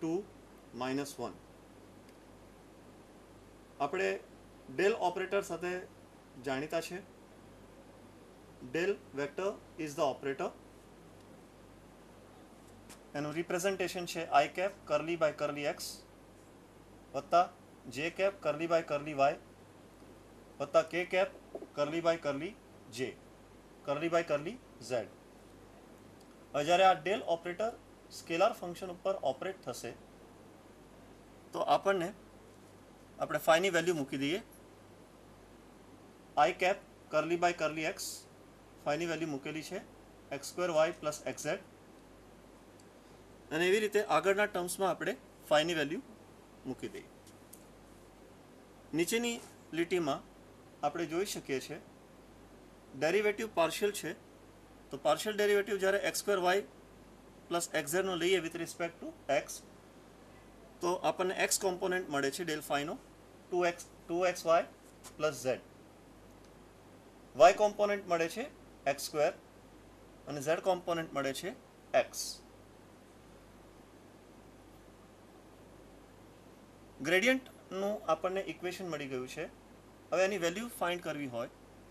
two minus one આપણે del operator સાથે જાણીતા છે del vector is the operator એનું રિપ્રેઝન્ટેશન છે i cap curly by curly x વત્તા j cap curly by curly y વત્તા કે કેપ કરલી બાય કરલી જે કરલી બાય કરલી ઝેડ જ્યારે આ ડેલ ઓપરેટર સ્કેલાર ફંક્શન ઉપર ઓપરેટ થશે તો આપણને આપણે ફાઈની વેલ્યુ મૂકી દઈએ i cap curly by curly x ફાઈની વેલ્યુ મૂકેલી છે x square y plus x z અને એવી રીતે આગળના ટર્મ્સમાં આપણે ફાઈની વેલ્યુ મૂકી દઈએ નીચેની લીટીમાં આપણે જોઈ શકીએ છીએ ડેરિવેટિવ પાર્શિયલ છે તો પાર્શિયલ ડેરિવેટિવ જ્યારે x square y plus x ઝેડનો લઈએ વિથ રિસ્પેક્ટ ટુ એક્સ તો આપણને એક્સ કોમ્પોનન્ટ મળે છે ડેલ ફાઈનો two x two x y plus z y component મળે છે એક્સ સ્ક્વેર અને ઝેડ કોમ્પોનન્ટ મળે છે એક્સ ગ્રેડિયન્ટનું આપણને ઇક્વેશન મળી ગયું છે હવે એની વેલ્યુ ફાઇન્ડ કરવી હોય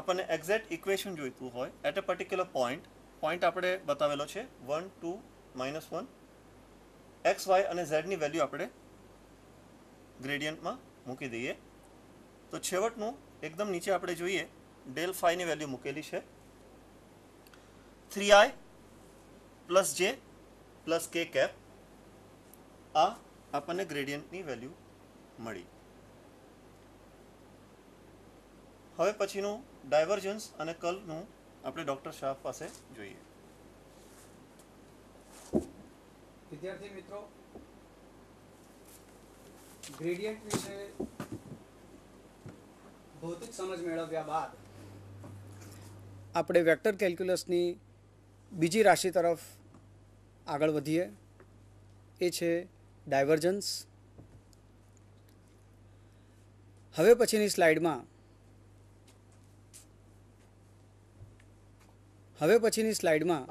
આપણને એક્ઝેક્ટ ઇક્વેશન જોઈતું હોય at a particular point point આપણે બતાવેલો છે one two minus one x y અને ઝેડની વેલ્યુ આપણે ગ્રેડિયન્ટમાં મૂકી દઈએ તો છેવટનું એકદમ નીચે આપણે જોઈએ ડેલ ફાઈની વેલ્યુ મૂકેલી છે three i plus j plus k cap આ આપણને ગ્રેડિયન્ટની વેલ્યુ મળી હવે પછીનું ડાયવર્જન્સ અને કલનું આપણે ડૉક્ટર શાહ પાસે જોઈએ વિદ્યાર્થી મિત્રો ગ્રેડિયન્ટ વિશે ભૌતિક સમજ મેળવ્યા બાદ આપણે વેક્ટર કેલ્ક્યુલસની બીજી રાશિ તરફ આગળ વધીએ એ છે ડાયવર્જન્સ હવે પછીની સ્લાઇડમાં હવે પછીની સ્લાઇડમાં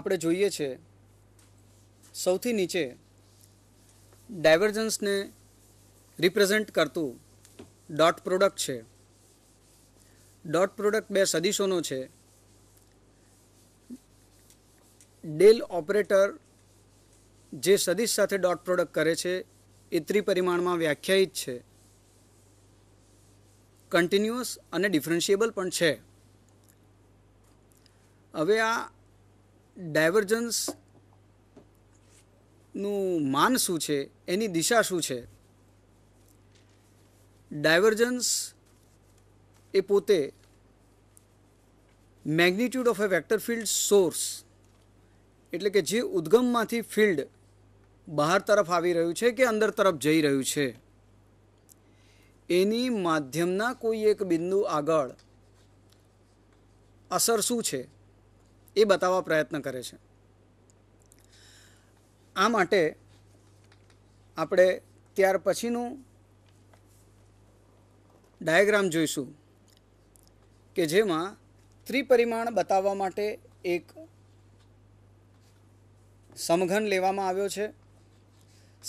આપણે જોઈએ છે સૌથી નીચે ડાયવર્જન્સને રિપ્રેઝેન્ટ કરતું ડોટ પ્રોડક્ટ છે ડોટ પ્રોડક્ટ બે સદીશોનો છે ડેલ ઓપરેટર જે સદીશ સાથે ડોટ પ્રોડક્ટ કરે છે એ ત્રિપરિમાણમાં વ્યાખ્યાયિત છે કન્ટિન્યુઅસ અને ડિફરન્શિએબલ પણ છે હવે આ ડાયવર્જન્સનું માન શું છે એની દિશા શું છે ડાયવર્જન્સ એ પોતે magnitude of a vector field source એટલે કે જે ઉદ્ગમમાંથી ફિલ્ડ બહાર તરફ આવી રહ્યું છે કે અંદર તરફ જઈ રહ્યું છે એની માધ્યમના કોઈ એક બિંદુ આગળ અસર શું છે એ બતાવવા પ્રયત્ન કરે છે આ માટે આપણે ત્યાર પછીનું ડાયાગ્રામ જોઈશું કે જેમાં ત્રિપરિમાણ બતાવવા માટે એક સમઘન લેવામાં આવ્યો છે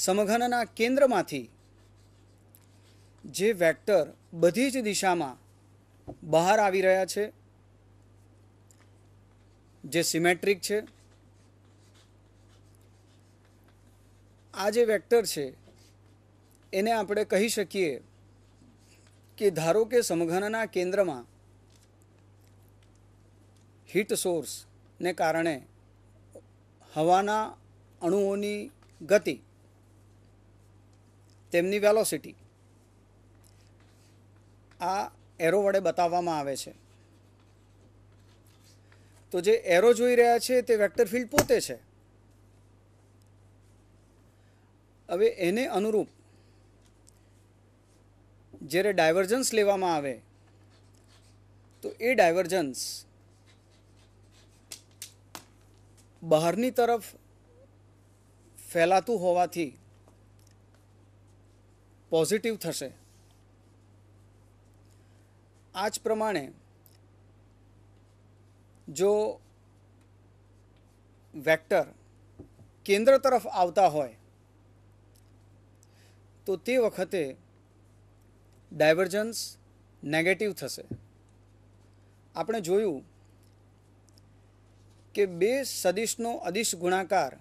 સમઘનના કેન્દ્રમાંથી જે વેક્ટર બધી જ દિશામાં બહાર આવી રહ્યા છે જે સિમેટ્રિક છે આ જે વેક્ટર છે એને આપણે કહી શકીએ કે ધારો કે સમઘનના કેન્દ્રમાં હીટ સોર્સને કારણે હવાના અણુઓની ગતિ તેમની વેલોસિટી આ એરો વડે બતાવવામાં આવે છે તો જે એરો જોઈ રહ્યા છે તે વેક્ટર ફિલ્ડ પોતે છે હવે એને અનુરૂપ જ્યારે ડાયવર્જન્સ લેવામાં આવે તો એ ડાયવર્જન્સ બહારની તરફ ફેલાતું હોવાથી પોઝિટિવ થશે આ જ પ્રમાણે જો વેક્ટર કેન્દ્ર તરફ આવતા હોય તો તે વખતે ડાયવર્જન્સ નેગેટિવ થશે આપણે જોયું કે બે સદિશનો અદિશ ગુણાકાર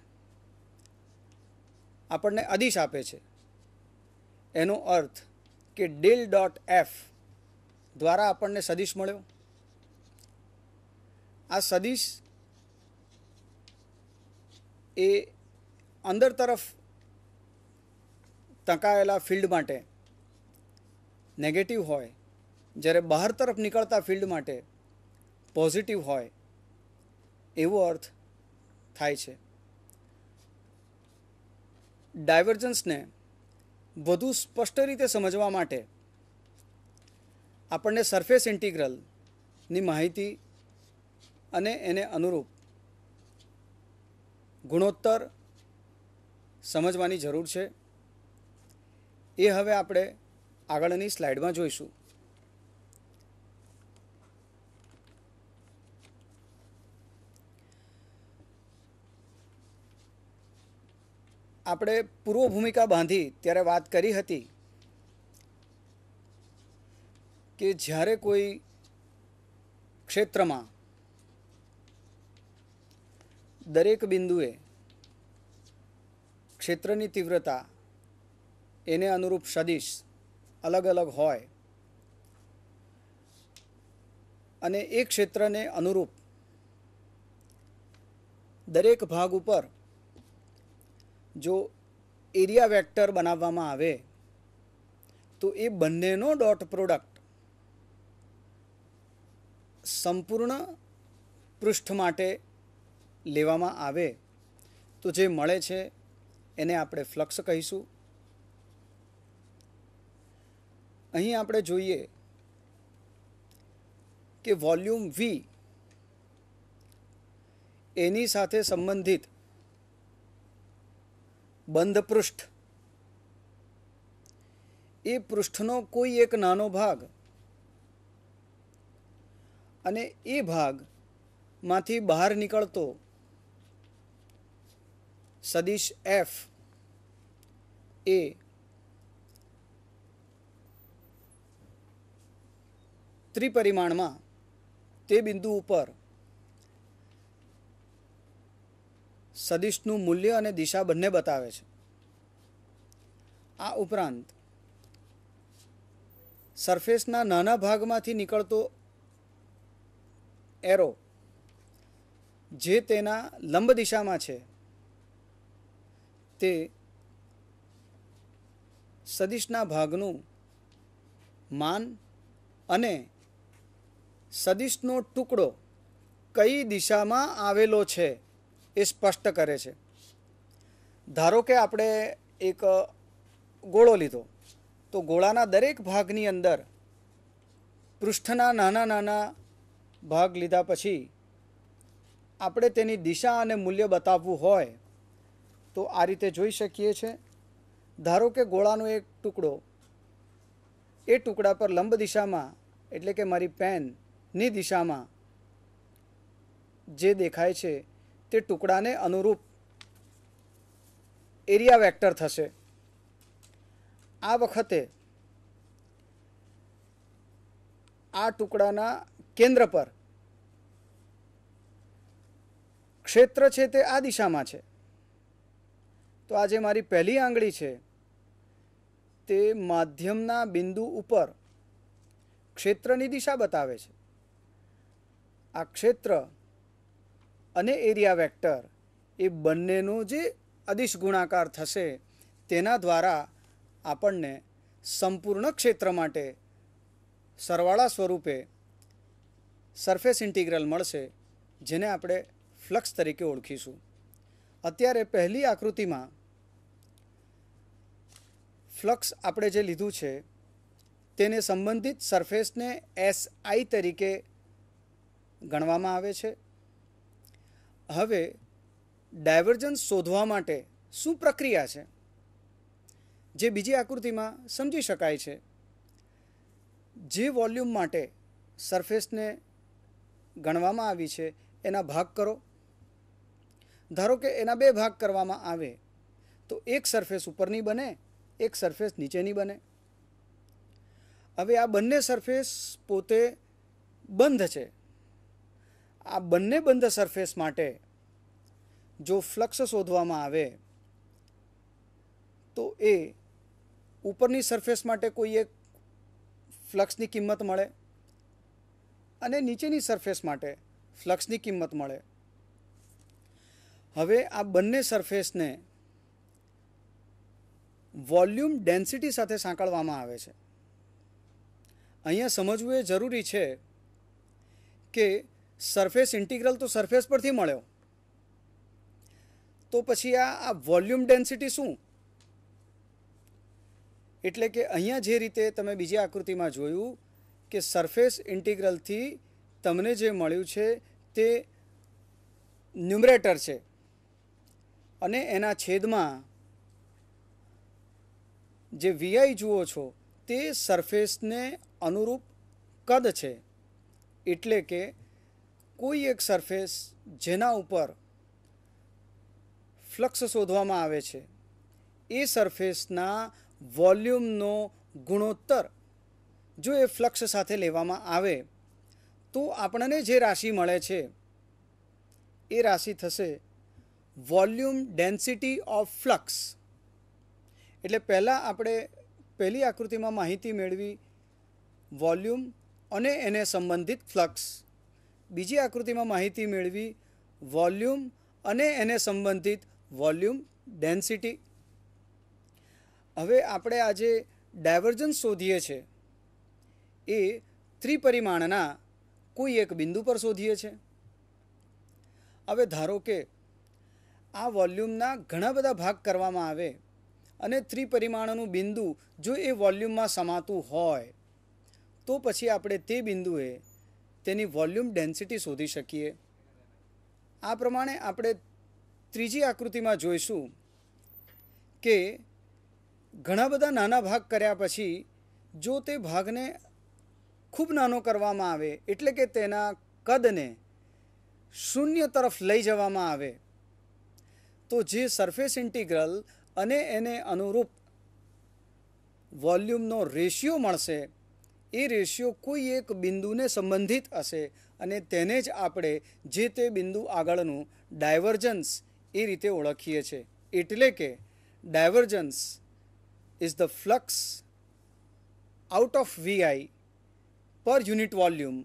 આપણને અદિશ આપે છે એનો અર્થ કે ડેલ ડોટ એફ દ્વારા આપણને સદિશ મળ્યો આ સદીશ એ અંદર તરફ તંકાયેલા ફિલ્ડ માટે નેગેટિવ હોય જ્યારે બહાર તરફ નીકળતા ફિલ્ડ માટે પોઝિટિવ હોય એવો અર્થ થાય છે ડાયવર્જન્સને વધુ સ્પષ્ટ રીતે સમજવા માટે આપણને સરફેસ ઇન્ટિગ્રલની માહિતી અને એને અનુરૂપ ગુણોત્તર સમજવાની જરૂર છે એ હવે આપણે આગળની સ્લાઇડમાં જોઈશું આપણે પૂર્વ ભૂમિકા બાંધી ત્યારે વાત કરી હતી કે જ્યારે કોઈ ક્ષેત્રમાં દરેક બિંદુએ ક્ષેત્રની તીવ્રતા એને અનુરૂપ સદિશ અલગ અલગ હોય અને એ ક્ષેત્રને અનુરૂપ દરેક ભાગ ઉપર જો એરિયા વેક્ટર બનાવવામાં આવે તો એ બંનેનો ડોટ પ્રોડક્ટ સંપૂર્ણ પૃષ્ઠ માટે લેવામાં આવે તો જે મળે છે એને આપણે ફ્લક્સ કહીશું અહીં આપણે જોઈએ કે વોલ્યુમ વી એની સાથે સંબંધિત બંધ પૃષ્ઠ એ પૃષ્ઠનો કોઈ એક નાનો ભાગ અને એ ભાગમાંથી બહાર નીકળતો સદિશ એફ એ ત્રિપરિમાણમાં તે બિંદુ ઉપર સદિશનું મૂલ્ય અને દિશા બંને બતાવે છે આ ઉપરાંત સરફેસના નાના ભાગમાંથી નીકળતો એરો જે તેના લંબ દિશામાં છે તે સદિશના ભાગનું માન અને સદિશનો ટુકડો કઈ દિશામાં આવેલો છે એ સ્પષ્ટ કરે છે ધારો કે આપણે એક ગોળો લીધો તો ગોળાના દરેક ભાગની અંદર પૃષ્ઠના નાના નાના ભાગ લીધા પછી આપણે તેની દિશા અને મૂલ્ય બતાવવું હોય તો આ રીતે જોઈ શકીએ છીએ ધારો કે ગોળાનો એક ટુકડો એ ટુકડા પર લંબ દિશામાં એટલે કે મારી પેનની દિશામાં જે દેખાય છે તે ટુકડાને અનુરૂપ એરિયા વેક્ટર થશે આ વખતે આ ટુકડાના કેન્દ્ર પર ક્ષેત્ર છે તે આ દિશામાં છે તો આ જે મારી પહેલી આંગળી છે તે માધ્યમના બિંદુ ઉપર ક્ષેત્રની દિશા બતાવે છે આ ક્ષેત્ર અને એરિયા વેક્ટર એ બંનેનો જે અદિશ ગુણાકાર થશે તેના દ્વારા આપણને સંપૂર્ણ ક્ષેત્ર માટે સરવાળા સ્વરૂપે સરફેસ ઇન્ટિગ્રલ મળશે જેને આપણે ફ્લક્સ તરીકે ઓળખીશું અત્યારે પહેલી આકૃતિમાં ફ્લક્સ આપણે જે લીધું છે તેને સંબંધિત સરફેસને એસ એસઆઈ તરીકે ગણવામાં આવે છે હવે ડાયવર્જન્સ શોધવા માટે શું પ્રક્રિયા છે જે બીજી આકૃતિમાં સમજી શકાય છે જે વોલ્યુમ માટે સરફેસને ગણવામાં આવી છે એના ભાગ કરો ધારો કે એના બે ભાગ કરવામાં આવે તો એક સરફેસ ઉપરની બને એક સરફેસ નીચેની બને હવે આ બંને સરફેસ પોતે બંધ છે આ બંને બંધ સરફેસ માટે જો ફ્લક્સ શોધવામાં આવે તો એ ઉપરની સરફેસ માટે કોઈ એક ફ્લક્સની કિંમત મળે અને નીચેની સરફેસ માટે ફ્લક્સની કિંમત મળે હવે આ બંને સરફેસને વોલ્યુમ ડેન્સિટી સાથે સાંકળવામાં આવે છે અહીંયા સમજવું એ જરૂરી છે કે સરફેસ ઇન્ટિગ્રલ તો સરફેસ પરથી મળ્યો તો પછી આ આ વોલ્યુમ ડેન્સિટી શું એટલે કે અહીંયા જે રીતે તમે બીજી આકૃતિમાં જોયું કે સરફેસ ઇન્ટિગ્રલથી તમને જે મળ્યું છે તે ન્યુમરેટર છે અને એના છેદમાં જે વીઆઈ જુઓ છો તે સરફેસને અનુરૂપ કદ છે એટલે કે કોઈ એક સરફેસ જેના ઉપર ફ્લક્સ શોધવામાં આવે છે એ સરફેસના વોલ્યુમનો ગુણોત્તર જો એ ફ્લક્સ સાથે લેવામાં આવે તો આપણને જે રાશિ મળે છે એ રાશિ થશે વોલ્યુમ ડેન્સિટી ઓફ ફ્લક્સ એટલે પહેલાં આપણે પહેલી આકૃતિમાં માહિતી મેળવી વોલ્યુમ અને એને સંબંધિત ફ્લક્સ બીજી આકૃતિમાં માહિતી મેળવી વોલ્યુમ અને એને સંબંધિત વોલ્યુમ ડેન્સિટી હવે આપણે આજે ડાયવર્જન્સ શોધીએ છે એ ત્રિપરિમાણના કોઈ એક બિંદુ પર શોધીએ છે હવે ધારો કે આ વોલ્યુમના ઘણા બધા ભાગ કરવામાં આવે અને ત્રિપરિમાણોનું બિંદુ જો એ વોલ્યુમમાં સમાતું હોય તો પછી આપણે તે બિંદુએ તેની વોલ્યુમ ડેન્સિટી શોધી શકીએ આ પ્રમાણે આપણે ત્રીજી આકૃતિમાં જોઈશું કે ઘણા બધા નાના ભાગ કર્યા પછી જો તે ભાગને ખૂબ નાનો કરવામાં આવે એટલે કે તેના કદને શૂન્ય તરફ લઈ જવામાં આવે તો જે સરફેસ ઇન્ટિગ્રલ અને એને અનુરૂપ વોલ્યુમનો રેશિયો મળશે એ રેશિયો કોઈ એક બિંદુને સંબંધિત હશે અને તેને જ આપણે જે તે બિંદુ આગળનું ડાયવર્જન્સ એ રીતે ઓળખીએ છીએ એટલે કે divergence is the flux out of VI per unit volume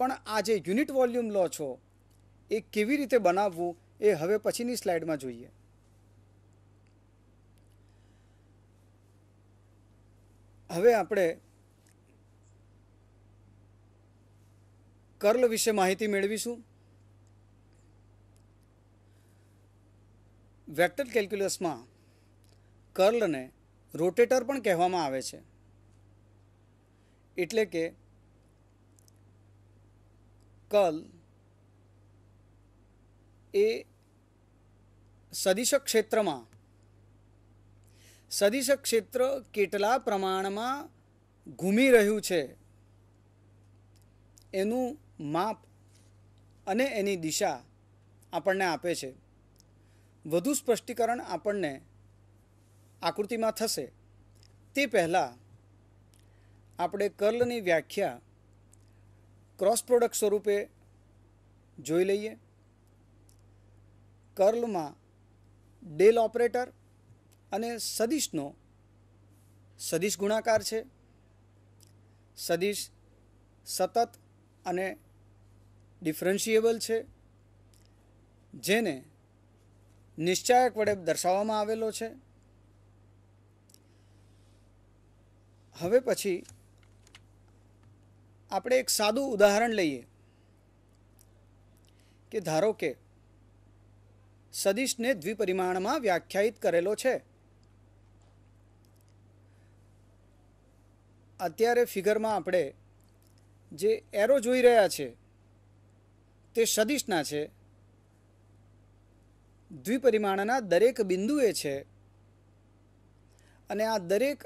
પણ આ જે યુનિટ વોલ્યુમ લો છો એ કેવી રીતે બનાવવું એ હવે પછીની સ્લાઇડમાં જોઈએ હવે આપણે કર્લ વિશે માહિતી મેળવીશું વેક્ટર કેલ્ક્યુલસમાં કર્લને રોટેટર પણ કહેવામાં આવે છે એટલે કે કર્લ એ સદિશક ક્ષેત્રમાં સદીશ ક્ષેત્ર કેટલા પ્રમાણમાં ઘૂમી રહ્યું છે એનું માપ અને એની દિશા આપણને આપે છે વધુ સ્પષ્ટીકરણ આપણને આકૃતિમાં થશે તે પહેલાં આપણે કર્લની વ્યાખ્યા ક્રોસ પ્રોડક્ટ સ્વરૂપે જોઈ લઈએ કર્લમાં ડેલ ઓપરેટર અને સદિશનો સદિશ ગુણાકાર છે સદિશ સતત અને ડિફરન્શિએબલ છે જેને નિશ્ચાયક વડે દર્શાવવામાં આવેલો છે હવે પછી આપણે એક સાદું ઉદાહરણ લઈએ કે ધારો કે સદિશને દ્વિપરિમાણમાં વ્યાખ્યાયિત કરેલો છે અત્યારે ફિગરમાં આપણે જે એરો જોઈ રહ્યા છે તે સદિશના છે દ્વિપરિમાણના દરેક બિંદુએ છે અને આ દરેક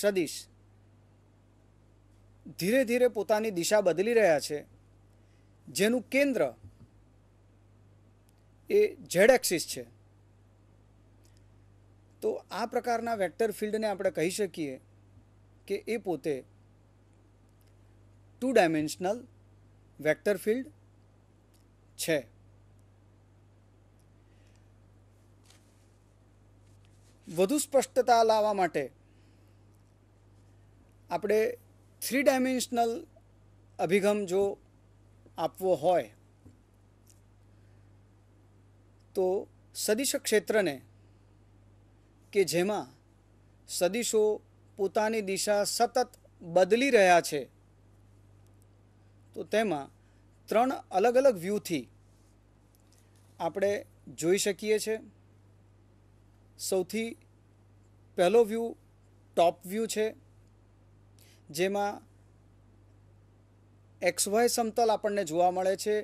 સદિશ ધીરે ધીરે પોતાની દિશા બદલી રહ્યા છે જેનું કેન્દ્ર એ ઝેડ એક્સિસ છે તો આ પ્રકારના વેક્ટર ફિલ્ડને આપણે કહી શકીએ કે એ પોતે ટુ ડાયમેન્શનલ વેક્ટર ફિલ્ડ છે વધુ સ્પષ્ટતા લાવવા માટે આપણે થ્રી ડાયમેન્શનલ અભિગમ જો આપવો હોય તો સદિશ ક્ષેત્રને કે જેમાં સદિશો પોતાની દિશા સતત બદલી રહ્યા છે તો તેમાં ત્રણ અલગ અલગ વ્યૂથી આપણે જોઈ શકીએ છીએ સૌથી પહેલો વ્યૂ ટોપ વ્યૂ છે જેમાં એક્સ વાય સમતલ આપણને જોવા મળે છે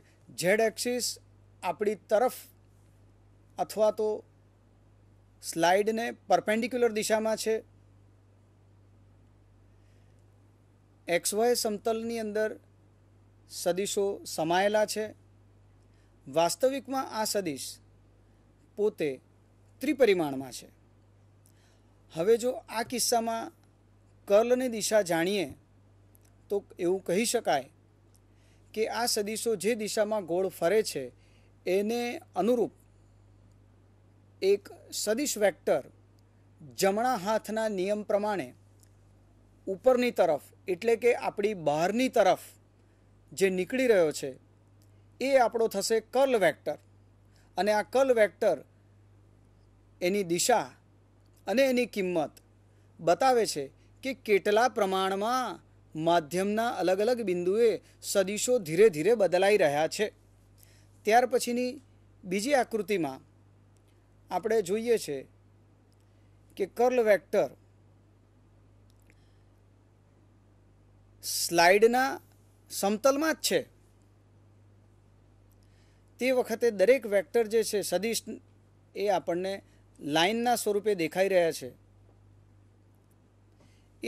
ઝેડ એક્સિસ આપણી તરફ અથવા તો સ્લાઇડને પરપેન્ડિક્યુલર દિશામાં છે એક્સ એક્સવાય સમતલની અંદર સદિશો સમાયેલા છે વાસ્તવિકમાં આ સદિશ પોતે ત્રિપરિમાણમાં છે હવે જો આ કિસ્સામાં કર્લની દિશા જાણીએ તો એવું કહી શકાય કે આ સદિશો જે દિશામાં ગોળ ફરે છે એને અનુરૂપ એક સદિશ વેક્ટર જમણા હાથના નિયમ પ્રમાણે ઉપરની તરફ એટલે કે આપણી બહારની તરફ જે નીકળી રહ્યો છે એ આપણો થશે કર્લ વેક્ટર અને આ કર્લ વેક્ટર એની દિશા અને એની કિંમત બતાવે છે કે કેટલા પ્રમાણમાં માધ્યમના અલગ અલગ બિંદુએ સદીશો ધીરે ધીરે બદલાઈ રહ્યા છે ત્યાર પછીની બીજી આકૃતિમાં આપણે જોઈએ છે કે કર્લ વેક્ટર સ્લાઇડના સમતલમાં જ છે તે વખતે દરેક વેક્ટર જે છે સદીશ એ આપણને લાઇનના સ્વરૂપે દેખાઈ રહ્યા છે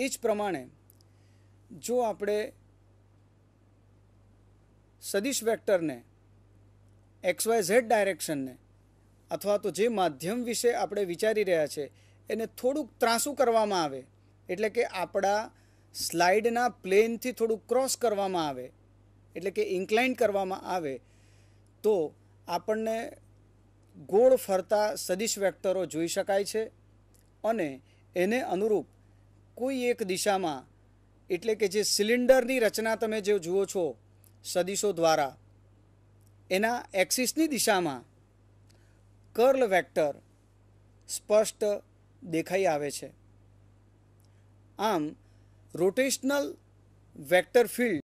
એ જ પ્રમાણે જો આપણે સદિશ વેક્ટરને એક્સ વાય ઝેડ ડાયરેક્શનને અથવા તો જે માધ્યમ વિશે આપણે વિચારી રહ્યા છે એને થોડુંક ત્રાસું કરવામાં આવે એટલે કે આપણા સ્લાઇડના પ્લેનથી થોડું ક્રોસ કરવામાં આવે એટલે કે ઇન્કલાઇન કરવામાં આવે તો આપણને ગોળ ફરતા સદિશ વેક્ટરો જોઈ શકાય છે અને એને અનુરૂપ કોઈ એક દિશામાં એટલે કે જે સિલિન્ડરની રચના તમે જે જુઓ છો સદિશો દ્વારા એના એક્સિસની દિશામાં કર્લ વેક્ટર સ્પષ્ટ દેખાઈ આવે છે આમ રોટેશનલ વેક્ટર ફિલ્ડ